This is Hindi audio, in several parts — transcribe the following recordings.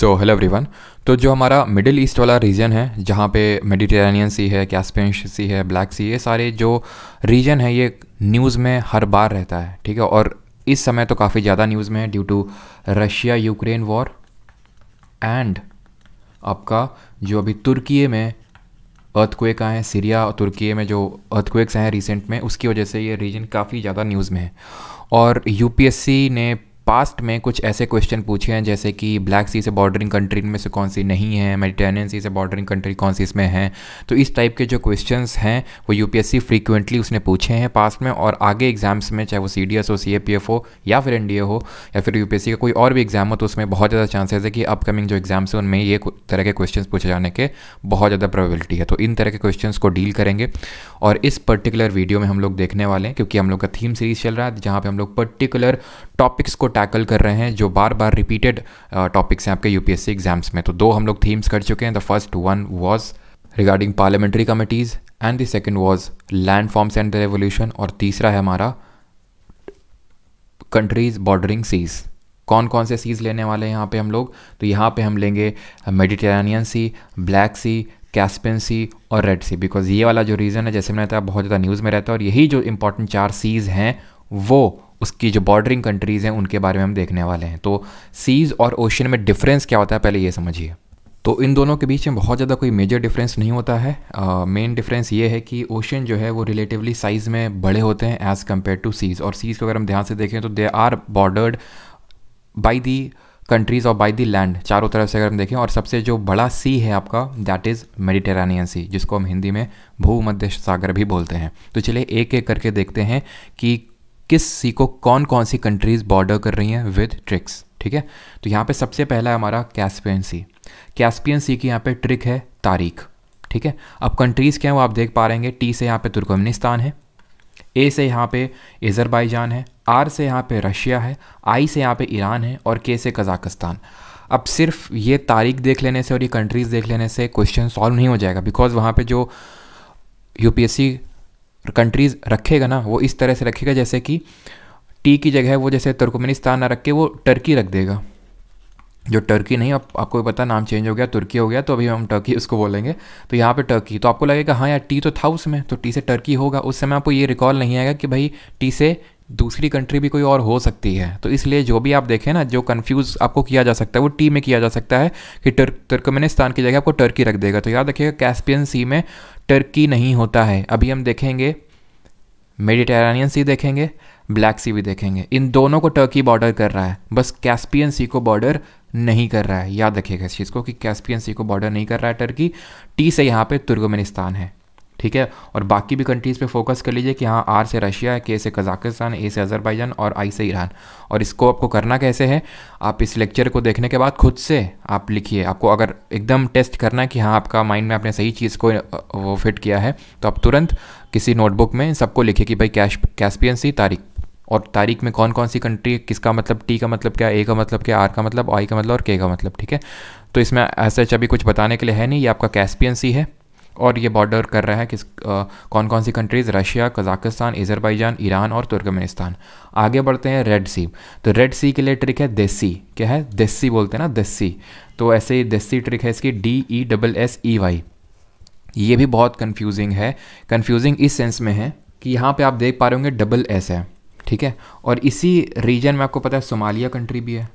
सो हेलो एवरीवन तो जो हमारा मिडिल ईस्ट वाला रीजन है जहाँ पे मेडिटेरेनियन सी है कैस्पियन सी है ब्लैक सी ये सारे जो रीजन है ये न्यूज़ में हर बार रहता है ठीक है और इस समय तो काफ़ी ज़्यादा न्यूज़ में है due to Russia Ukraine war and आपका जो अभी तुर्की में अर्थक्वेक आए हैं सीरिया और तुर्की में जो अर्थक्वेक्स आए हैं रिसेंट में उसकी वजह से ये रीजन काफ़ी ज़्यादा न्यूज़ में है और यूपीएससी ने पास्ट में कुछ ऐसे क्वेश्चन पूछे हैं जैसे कि ब्लैक सी से बॉर्डरिंग कंट्री में से कौन सी नहीं है मेडिटेनियन सी से बॉर्डरिंग कंट्री कौन सी इसमें हैं तो इस टाइप के जो क्वेश्चन हैं वो यू फ्रीक्वेंटली उसने पूछे हैं पास्ट में और आगे एग्जाम्स में चाहे वो सी डी एस हो सी ए पी एफ हो या फिर एन डी ए हो या फिर यू पी एस सी का कोई और भी एग्जाम हो तो उसमें बहुत ज़्यादा चांसेस है कि अपकमिंग जो एग्जाम्स हैं उनमें ये तरह के क्वेश्चन पूछे जाने के बहुत ज़्यादा प्रोबेबिलिटी है तो इन तरह के क्वेश्चन को डील करेंगे और इस पर्टिकुलर वीडियो में हम लोग देखने वाले हैं क्योंकि हम लोग का थीम सीरीज चल रहा है जहाँ पर हम लोग पर्टिकुलर टॉपिक्स को टैकल कर रहे हैं जो बार बार रिपीटेड टॉपिक्स हैं आपके यूपीएससी एग्जाम्स में तो दो हम लोग थीम्स कर चुके हैं the first one was regarding parliamentary committees and the second was land forms and revolution और तीसरा है हमारा कंट्रीज बॉर्डरिंग सीज़ कौन कौन से सीज़ लेने वाले हैं यहाँ पे हम लोग तो यहाँ पे हम लेंगे मेडिटेरानियन सी ब्लैक सी कैस्पियन सी और रेड सी बिकॉज ये वाला जो रीज़न है जैसे मैंने बताया बहुत ज़्यादा न्यूज़ में रहता है और यही जो इंपॉर्टेंट चार सीज़ हैं वो उसकी जो बॉर्डरिंग कंट्रीज़ हैं उनके बारे में हम देखने वाले हैं तो सीज़ और ओशन में डिफरेंस क्या होता है पहले ये समझिए तो इन दोनों के बीच में बहुत ज़्यादा कोई मेजर डिफरेंस नहीं होता है मेन uh, डिफरेंस ये है कि ओशन जो है वो रिलेटिवली साइज़ में बड़े होते हैं एज़ कम्पेयर टू सीज़ और सीज़ को अगर हम ध्यान से देखें तो they are bordered by the countries और बाई दी लैंड चारों तरफ से अगर हम देखें और सबसे जो बड़ा सी है आपका दैट इज़ मेडिटेरानियन सी जिसको हम हिंदी में भूमध्य सागर भी बोलते हैं तो चलिए एक एक करके देखते हैं कि किस सी को कौन कौन सी कंट्रीज़ बॉर्डर कर रही हैं विद ट्रिक्स ठीक है तो यहाँ पे सबसे पहला है हमारा कैस्पियन सी कैस्पियन सी की यहाँ पे ट्रिक है तारीख ठीक है अब कंट्रीज़ क्या हैं वो आप देख पा रहेंगे टी से यहाँ पे तुर्कमेनिस्तान है ए से यहाँ पे अजरबैजान है आर से यहाँ पे रशिया है आई से यहाँ पे ईरान है और के से कजाकिस्तान अब सिर्फ ये तारीख देख लेने से और ये कंट्रीज़ देख लेने से क्वेश्चन सॉल्व नहीं हो जाएगा बिकॉज़ वहाँ पे जो यूपीएससी कंट्रीज़ रखेगा ना वो इस तरह से रखेगा जैसे कि टी की जगह वो जैसे तुर्कमेनिस्तान ना रख के वो टर्की रख देगा जो टर्की नहीं आप, आपको पता नाम चेंज हो गया तुर्की हो गया तो अभी हम टर्की उसको बोलेंगे तो यहाँ पे टर्की तो आपको लगेगा हाँ यार टी तो था उसमें तो टी से टर्की होगा उस समय आपको ये रिकॉल नहीं आएगा कि भाई टी से दूसरी कंट्री भी कोई और हो सकती है तो इसलिए जो भी आप देखें ना जो कन्फ्यूज़ आपको किया जा सकता है वो टी में किया जा सकता है कि तुर्कमेनिस्तान की जगह आपको टर्की रख देगा तो याद रखिएगा कैस्पियन सी में टर्की नहीं होता है अभी हम देखेंगे मेडिटेरानियन सी देखेंगे ब्लैक सी भी देखेंगे इन दोनों को टर्की बॉर्डर कर रहा है बस कैस्पियन सी को बॉर्डर नहीं कर रहा है याद रखिएगा इस चीज़ को कि कैस्पियन सी को बॉर्डर नहीं कर रहा है टर्की टी से यहाँ पे तुर्कमेनिस्तान है ठीक है और बाकी भी कंट्रीज़ पे फोकस कर लीजिए कि हाँ आर से रशिया के से कजाकिस्तान ए से अज़रबैजान और आई से ईरान और इसको आपको करना कैसे है आप इस लेक्चर को देखने के बाद खुद से आप लिखिए आपको अगर एकदम टेस्ट करना है कि हाँ आपका माइंड में आपने सही चीज़ को वो फिट किया है तो आप तुरंत किसी नोटबुक में सबको लिखिए कि भाई कैश कैसपियन सी तारीख और तारीख में कौन कौन सी कंट्री किसका मतलब टी का मतलब क्या ए का मतलब क्या आर का मतलब आई का मतलब और के का मतलब ठीक है तो इसमें ऐसा अभी कुछ बताने के लिए है नहीं ये आपका कैसपियन सी है और ये बॉर्डर कर रहा है किस आ, कौन कौन सी countries Russia Kazakhstan Azerbaijan Iran और तुर्कमेनिस्तान आगे बढ़ते हैं रेड सी तो रेड सी के लिए ट्रिक है देसी क्या है देसी बोलते हैं ना देसी तो ऐसे ही देसी ट्रिक है इसकी D E double S E Y ये भी बहुत कन्फ्यूजिंग है कन्फ्यूजिंग इस सेंस में है कि यहाँ पर आप देख पा रहे होंगे डबल एस है ठीक है और इसी रीजन में आपको पता है सोमालिया कंट्री भी है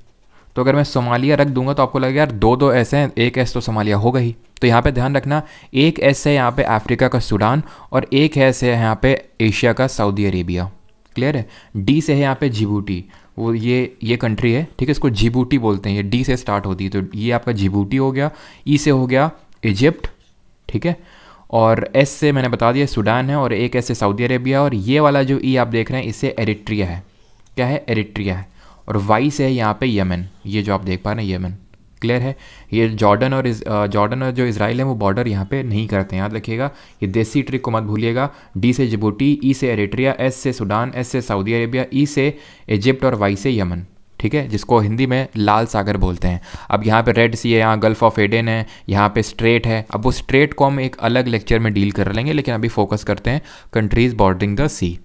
तो अगर मैं सोमालिया रख दूंगा तो आपको लगेगा यार दो दो ऐसे हैं एक एस तो सोमालिया होगा ही तो यहाँ पे ध्यान रखना एक एस है यहाँ पे अफ्रीका का सूडान और एक एस है यहाँ पे एशिया का सऊदी अरेबिया क्लियर है डी से है यहाँ पे जिबूटी वो ये ये कंट्री है ठीक है इसको जिबूटी बोलते हैं ये डी से स्टार्ट होती है तो ये आपका जिबूटी हो गया ई से हो गया इजिप्ट ठीक है और एस से मैंने बता दिया सूडान है और एक एस से सऊदी अरेबिया और ये वाला जो ई आप देख रहे हैं इससे एरिट्रिया है क्या है एरिट्रिया है और वाई से है यहाँ पे यमन ये जो आप देख पा रहे हैं यमन क्लियर है ये जॉर्डन और जॉर्डन और जो इसराइल है वो बॉर्डर यहाँ पे नहीं करते हैं याद रखिएगा ये देसी ट्रिक को मत भूलिएगा डी से जबूटी ई e से एरेट्रिया एस से सूडान एस से सऊदी अरेबिया ई से इजिप्ट और वाई से यमन ठीक है जिसको हिंदी में लाल सागर बोलते हैं अब यहाँ पे रेड सी है यहाँ गल्फ ऑफ एडेन है यहाँ पे स्ट्रेट है अब वो स्ट्रेट को हम एक अलग लेक्चर में डील कर लेंगे लेकिन अभी फोकस करते हैं countries bordering the sea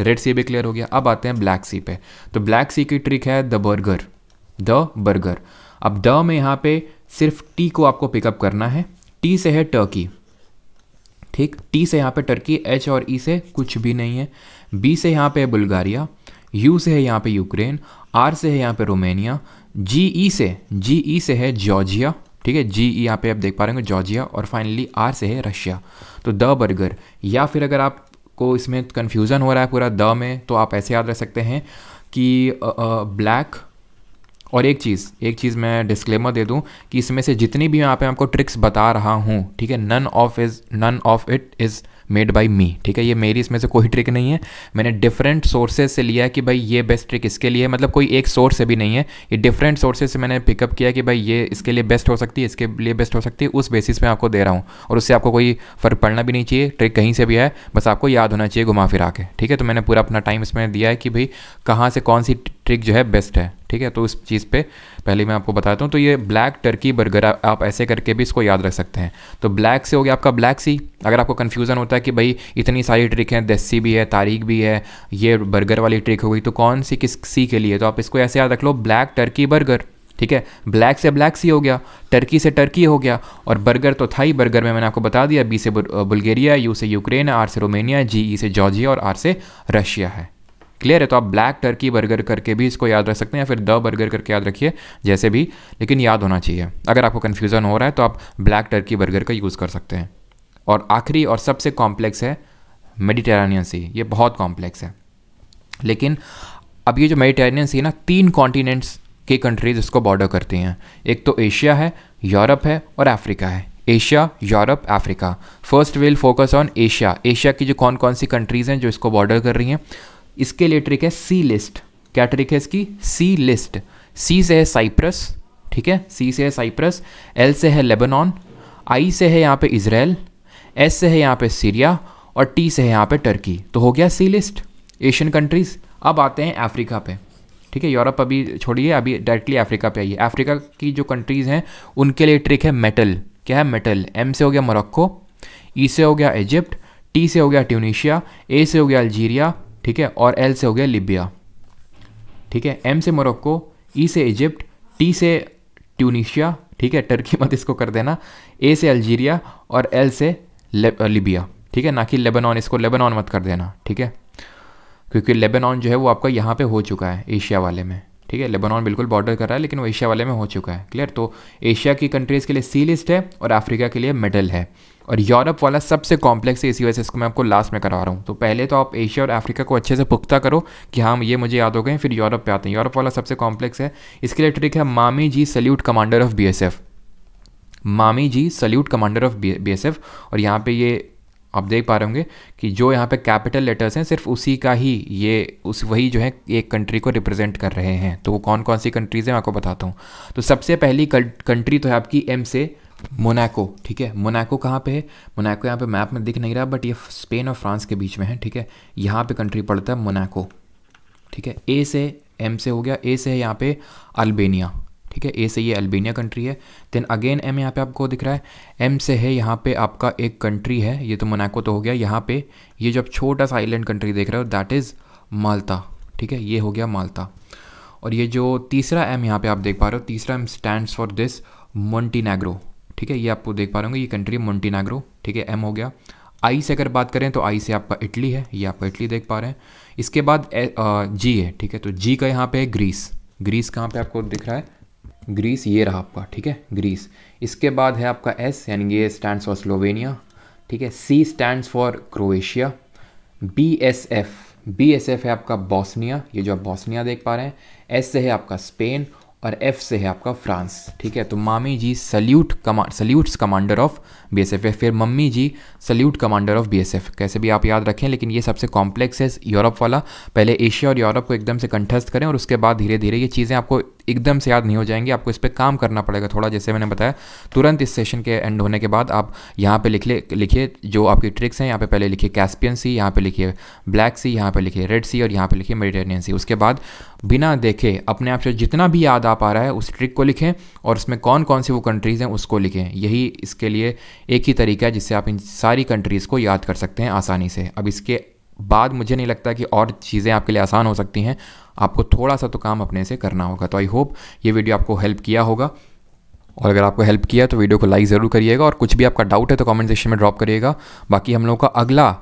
red sea भी क्लियर हो गया अब आते हैं ब्लैक सी पे तो ब्लैक सी की ट्रिक है द बर्गर द बर्गर अब द में यहाँ पे सिर्फ टी को आपको पिकअप करना है टी से है टर्की ठीक टी से यहाँ पे टर्की एच और ई e से कुछ भी नहीं है बी से यहाँ पे है बुल्गारिया यू से है यहाँ पे यूक्रेन आर से है यहाँ पे रोमेनिया जी ई से जी ई e से है जॉर्जिया ठीक है जी ई e यहाँ पे आप देख पा रहे हो जॉर्जिया और फाइनली आर से है रशिया तो द बर्गर या फिर अगर आप को इसमें कन्फ्यूज़न हो रहा है पूरा द में तो आप ऐसे याद रह सकते हैं कि ब्लैक और एक चीज़ एक चीज़ मैं डिस्क्लेमर दे दूं कि इसमें से जितनी भी यहाँ पे आपको ट्रिक्स बता रहा हूँ ठीक है none of is none of it is made by me ठीक है ये मेरी इसमें से कोई ट्रिक नहीं है मैंने डिफरेंट सोर्सेज से लिया है कि भाई ये बेस्ट ट्रिक इसके लिए मतलब कोई एक सोर्स से भी नहीं है ये डिफरेंट सोर्सेज से मैंने पिकअप किया कि भाई ये इसके लिए बेस्ट हो सकती है इसके लिए बेस्ट हो सकती है उस बेसिस में आपको दे रहा हूँ और उससे आपको कोई फ़र्क पड़ना भी नहीं चाहिए ट्रिक कहीं से भी है बस आपको याद होना चाहिए घुमा फिरा के ठीक है तो मैंने पूरा अपना टाइम इसमें दिया है कि भाई कहाँ से कौन सी ट्रिक जो है बेस्ट है ठीक है तो इस चीज़ पे पहले मैं आपको बताता हूँ तो ये ब्लैक टर्की बर्गर आप ऐसे करके भी इसको याद रख सकते हैं तो ब्लैक से हो गया आपका ब्लैक सी अगर आपको कन्फ्यूज़न होता है कि भाई इतनी सारी ट्रिक हैं दस्सी भी है तारीख भी है ये बर्गर वाली ट्रिक हो गई तो कौन सी किस सी के लिए तो आप इसको ऐसे याद रख लो ब्लैक टर्की बर्गर ठीक है ब्लैक से ब्लैक सी हो गया टर्की से टर्की हो गया और बर्गर तो था ही बर्गर में मैंने आपको बता दिया बी से बुल्गेरिया यू से यूक्रेन आर से रोमेनिया जी ई से जॉर्जिया और आर से रशिया है क्लियर है तो आप ब्लैक टर्की बर्गर करके भी इसको याद रख सकते हैं या फिर द बर्गर करके याद रखिए जैसे भी लेकिन याद होना चाहिए अगर आपको कन्फ्यूज़न हो रहा है तो आप ब्लैक टर्की बर्गर का यूज़ कर सकते हैं और आखिरी और सबसे कॉम्प्लेक्स है मेडिटेरानियन सी ये बहुत कॉम्प्लेक्स है लेकिन अब ये जो मेडिटेरानियन सी है ना तीन कॉन्टिनेंट्स के कंट्रीज इसको बॉर्डर करती हैं एक तो एशिया है यूरोप है और अफ्रीका है Asia Europe Africa first will focus on Asia Asia की जो कौन कौन सी कंट्रीज़ हैं जो इसको बॉर्डर कर रही हैं इसके लिए ट्रिक है सी लिस्ट क्या ट्रिक है इसकी सी लिस्ट सी से है साइप्रस ठीक है सी से है साइप्रस एल से है लेबनान आई से है यहाँ पे इसराइल एस से है यहाँ पे सीरिया और टी से है यहाँ पे टर्की तो हो गया सी लिस्ट एशियन कंट्रीज़ अब आते हैं अफ्रीका पे ठीक है यूरोप अभी छोड़िए अभी डायरेक्टली अफ्रीका पे आइए अफ्रीका की जो कंट्रीज़ हैं उनके लिए ट्रिक है मेटल क्या है मेटल एम से हो गया मोरक्को ई e से हो गया इजिप्ट टी से हो गया ट्यूनिशिया ए से हो गया अल्जीरिया ठीक है और एल से हो गया लिबिया ठीक है एम से मोरक्को ई e से इजिप्ट टी से ट्यूनिशिया ठीक है टर्की मत इसको कर देना ए से अल्जीरिया और एल से लिबिया ठीक है ना कि लेबनान इसको लेबनान मत कर देना ठीक है क्योंकि लेबनान जो है वो आपका यहाँ पे हो चुका है एशिया वाले में ठीक है लेबनान बिल्कुल बॉर्डर कर रहा है लेकिन वो एशिया वाले में हो चुका है क्लियर तो एशिया की कंट्रीज़ के लिए सी लिस्ट है और अफ्रीका के लिए मेडल है और यूरोप वाला सबसे कॉम्प्लेक्स है इसी वजह से इसको मैं आपको लास्ट में करा रहा हूँ तो पहले तो आप एशिया और अफ्रीका को अच्छे से पुख्ता करो कि हाँ ये मुझे याद हो गए फिर यूरोप पे आते हैं यूरोप वाला सबसे कॉम्प्लेक्स है इसके लिए ट्रिक है मामी जी सल्यूट कमांडर ऑफ बी मामी जी सल्यूट कमांडर ऑफ बी और यहाँ पर ये आप देख पा रहे होंगे कि जो यहाँ पे कैपिटल लेटर्स हैं सिर्फ उसी का ही ये उस वही जो है एक कंट्री को रिप्रेजेंट कर रहे हैं तो वो कौन कौन सी कंट्रीज़ हैं मैं आपको बताता हूँ तो सबसे पहली कंट्री तो है आपकी एम से मोनाको ठीक है मोनाको कहाँ पे है मोनाको यहाँ पे मैप में दिख नहीं रहा बट ये स्पेन और फ्रांस के बीच में है ठीक है यहाँ पे कंट्री पड़ता है मोनाको ठीक है ए से एम से हो गया ए से है यहाँ पे अल्बेनिया ठीक है ए से ये अल्बेनिया कंट्री है देन अगेन एम यहाँ पे आपको दिख रहा है एम से है यहाँ पे आपका एक कंट्री है ये तो मोनाको तो हो गया यहाँ पे ये जो आप छोटा सा आइलैंड कंट्री देख रहे हो दैट इज़ माल्टा ठीक है ये हो गया माल्टा और ये जो तीसरा एम यहाँ पे आप देख पा रहे हो तीसरा M stand for this Montenegro ठीक है ये आपको देख पा रहे होंगे ये कंट्री है मोन्टीनाग्रो ठीक है एम हो गया आई से अगर बात करें तो आई से आपका इटली है ये आपका इटली देख पा रहे हैं इसके बाद ए, आ, जी है ठीक है तो जी का यहाँ पे है ग्रीस ग्रीस कहाँ पे आपको दिख रहा है ग्रीस ये रहा आपका ठीक है ग्रीस इसके बाद है आपका एस यानी ये स्टैंड फॉर स्लोवेनिया ठीक है C stand for Croatia B S F B S F है आपका बॉस्निया ये जो आप बॉस्निया देख पा रहे हैं एस से है आपका स्पेन और एफ से है आपका फ्रांस ठीक है तो मामी जी सल्यूट कमा salutes commander of B S F है फिर मम्मी जी salute commander of B S F कैसे भी आप याद रखें लेकिन ये सबसे कॉम्प्लेक्स है यूरोप वाला पहले एशिया और यूरोप को एकदम से कंठस्थ करें और उसके बाद धीरे धीरे ये चीज़ें आपको एकदम से याद नहीं हो जाएंगे आपको इस पर काम करना पड़ेगा थोड़ा जैसे मैंने बताया तुरंत इस सेशन के एंड होने के बाद आप यहाँ पे लिख ले लिखिए जो आपकी ट्रिक्स हैं यहाँ पे पहले लिखिए कैस्पियन सी यहाँ पे लिखिए ब्लैक सी यहाँ पे लिखिए रेड सी और यहाँ पे लिखिए मेडिटेरियन सी उसके बाद बिना देखे अपने आप से जितना भी याद आ पा रहा है उस ट्रिक को लिखें और उसमें कौन कौन सी वो कंट्रीज़ हैं उसको लिखें यही इसके लिए एक ही तरीका है जिससे आप इन सारी कंट्रीज़ को याद कर सकते हैं आसानी से अब इसके बाद मुझे नहीं लगता कि और चीज़ें आपके लिए आसान हो सकती हैं आपको थोड़ा सा तो काम अपने से करना होगा तो आई होप ये वीडियो आपको हेल्प किया होगा और अगर आपको हेल्प किया तो वीडियो को लाइक ज़रूर करिएगा और कुछ भी आपका डाउट है तो कमेंट सेक्शन में ड्रॉप करिएगा बाकी हम लोगों का अगला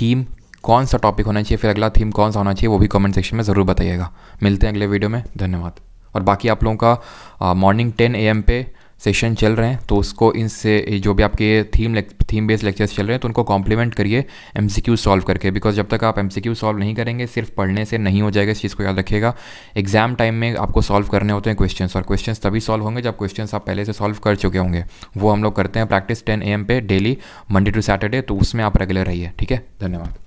थीम कौन सा टॉपिक होना चाहिए फिर अगला थीम कौन सा होना चाहिए वो भी कमेंट सेक्शन में ज़रूर बताइएगा मिलते हैं अगले वीडियो में धन्यवाद और बाकी आप लोगों का मॉर्निंग टेन ए एम पे सेशन चल रहे हैं तो उसको इनसे जो भी आपके थीम थीम बेस्ड लेक्चर्स चल रहे हैं तो उनको कॉम्प्लीमेंट करिए एम सी क्यू सॉल्व करके बिकॉज जब तक आप एम सी क्यू सॉल्व नहीं करेंगे सिर्फ पढ़ने से नहीं हो जाएगा इस चीज़ को याद रखिएगा एग्जाम टाइम में आपको सॉल्व करने होते हैं क्वेश्चन और क्वेश्चन तभी सॉल्व होंगे जब क्वेश्चन आप पहले से सॉल्व कर चुके होंगे वो हम लोग करते हैं प्रैक्टिस टेन ए एम पे डेली मंडे टू सैटरडे तो उसमें आप रेगुलर रहिए ठीक है धन्यवाद